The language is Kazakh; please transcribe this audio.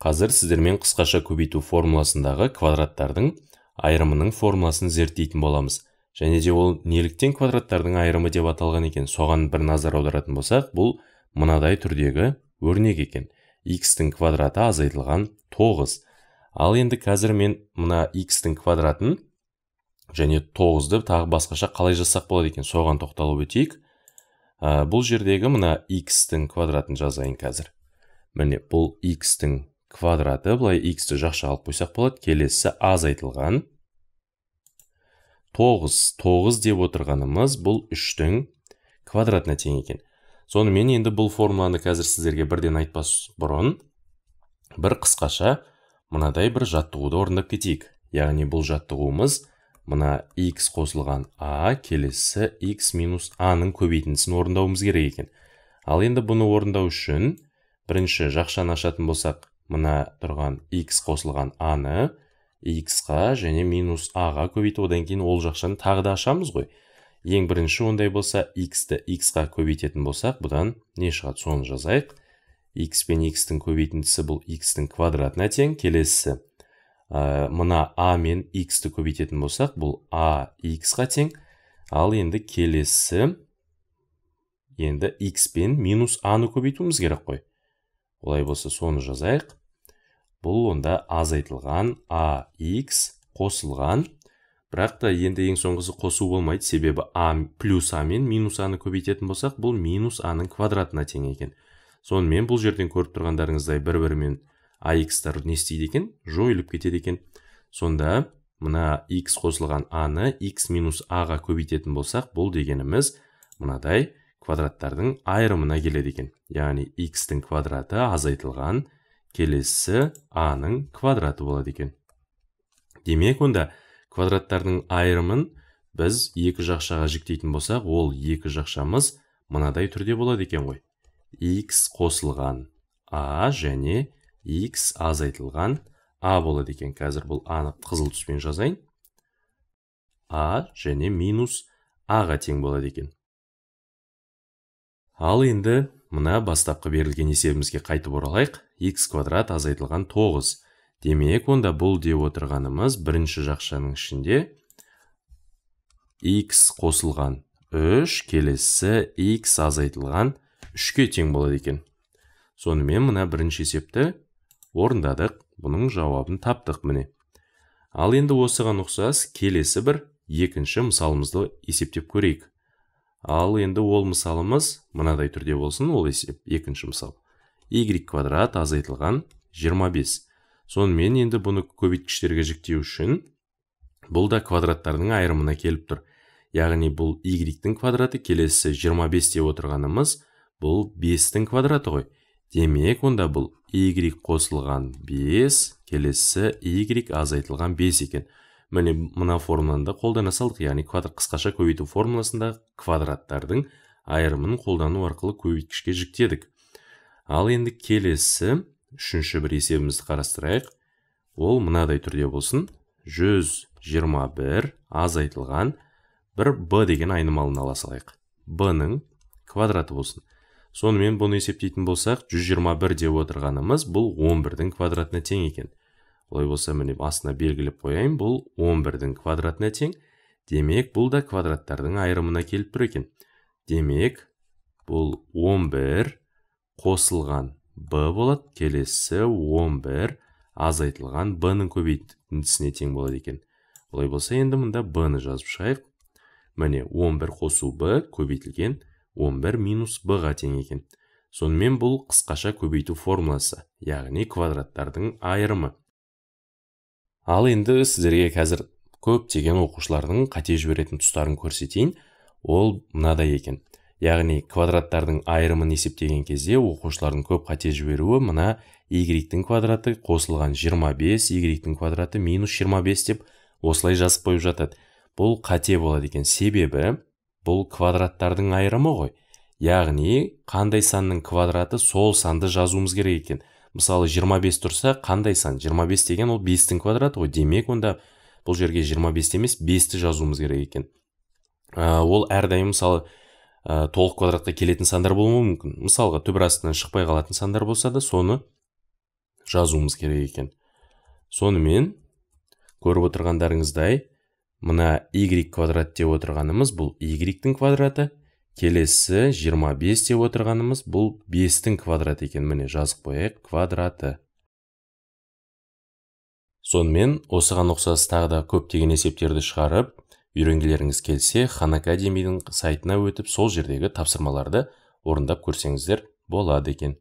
Қазір сіздермен қысқаша көбейту формуласындағы квадраттардың айырымының формуласын зерттейтін боламыз. Және де ол неліктен квадраттардың айырымы деп аталған екен, соған бір назар аударатын болсақ, бұл мынадай түрдегі өрнек екен. x-тің квадраты азайтылған 9. Ал енді қазір мен мына x-тің квадратын және 9-ды тағы басқаша қалай жасақ болады екен, соған тоқталып өтейік. бұл жердегі мына x-тің квадратын жазайын қазір. Міне, бұл x-тің квадраты былай x-ті жақша алып қойсақ болады келесі азайтылған 9 9 деп отырғанымыз бұл 3-тің квадратына тең екен сонымен енді бұл формуланы қазір сіздерге бірден айтпас бұрын бір қысқаша мынадай бір жаттығуды орындап кетейік яғни бұл жаттығуымыз мына x қосылған а келесі x минус аның ның көбейтіндісін орындауымыз керек екен ал енді бұны орындау үшін бірінші жақшаны ашатын болсақ мына тұрған x қосылған аны x-қа және минус а-ға көбейтіп одан кейін ол жақшаны тағы да ашамыз ғой ең бірінші ондай болса x-ті x-қа көбейтетін болсақ бұдан не шығады соны жазайық x пен x-тің көбейтіндісі бұл x-тің квадратына тең келесісі ә, мына а мен x-ті көбейтетін болсақ бұл а x-қа тең ал енді келесі енді x пен минус а-ны көбейтуіміз керек қой олай болса соны жазайық бұл онда азайтылған ax қосылған бірақ та енді ең соңғысы қосу болмайды себебі а плюс а мен минус А-ны көбейтетін болсақ бұл минус аның квадратына тең екен сонымен бұл жерден көріп тұрғандарыңыздай бір бірімен axтар не істейді екен жойылып кетеді екен сонда мына x қосылған аны x минус аға көбейтетін болсақ бұл дегеніміз мынадай квадраттардың айырымына келеді екен яғни x-тің квадраты азайтылған келесі а-ның квадраты болады екен демек онда квадраттардың айырымын біз екі жақшаға жіктейтін болсақ ол екі жақшамыз мынадай түрде болады екен ғой x қосылған а және x азайтылған а болады екен қазір бұл аны қызыл түспен жазайын а және минус аға тең болады екен ал енді мына бастапқы берілген есебімізге қайтып оралайық x квадрат азайтылған 9 демек онда бұл деп отырғанымыз бірінші жақшаның ішінде x қосылған 3 келесі x азайтылған 3-ке тең болады екен сонымен мына бірінші есепті орындадық бұның жауабын таптық міне ал енді осыған ұқсас келесі бір екінші мысалымызды есептеп көрейік ал енді ол мысалымыз мынадай түрде болсын ол есеп екінші мысал y квадрат азайтылған 25 сонымен енді бұны көбейткіштерге жіктеу үшін бұл да квадраттардың айырымына келіп тұр яғни бұл y-тің квадраты келесі 25 деп отырғанымыз бұл 5-тің квадраты ғой демек онда бұл y қосылған 5 келесі y азайтылған 5 екен міне мына формуланы қолдана салдық яғни квадрат қысқаша көбейту формуласында квадраттардың айырымын қолдану арқылы көбейткішке жіктедік. ал енді келесі үшінші бір есебімізді қарастырайық ол мынадай түрде болсын 121 азайтылған бір б деген айнымалын ала салайық b-ның квадраты болсын сонымен бұны есептейтін болсақ 121 деп отырғанымыз бұл 11-дің квадратына тең екен олай болса міне астына белгілеп қояйын бұл 11-дің квадратына тең демек бұл да квадраттардың айырымына келіп тұр екен демек бұл 11 қосылған b болады келесі 11 азайтылған b-ның көбейтіндісіне тең болады екен олай болса енді мында b-ны жазып шығайық міне 11 қосу b көбейтілген 11 минус b-ға тең екен сонымен бұл қысқаша көбейту формуласы яғни квадраттардың айырымы ал енді сіздерге қазір көптеген оқушылардың қате жіберетін тұстарын көрсетейін ол мынадай екен яғни квадраттардың айырымын есептеген кезде оқушылардың көп қате жіберуі мына y квадраты қосылған 25 y-тің квадраты минус 25 деп осылай жазып қойып жатады бұл қате болады екен себебі бұл квадраттардың айырымы ғой яғни қандай санның квадраты сол санды жазуымыз керек екен мысалы 25 тұрса қандай сан 25 деген ол 5-тің квадраты ғой демек онда бұл жерге 25 емес 5-ті жазуымыз керек екен ә, ол әрдайым мысалы ә, толық квадратқа келетін сандар болуы мүмкін мысалға түбір астынан шықпай қалатын сандар болса да соны жазуымыз керек екен сонымен көріп отырғандарыңыздай мына y квадрат деп отырғанымыз бұл y-тің квадраты келесі 25 деп отырғанымыз бұл 5-тің квадраты екен міне жазып қояйық квадраты сонымен осыған ұқсас тағы да көптеген есептерді шығарып үйренгілеріңіз келсе хан академидің сайтына өтіп сол жердегі тапсырмаларды орындап көрсеңіздер болады екен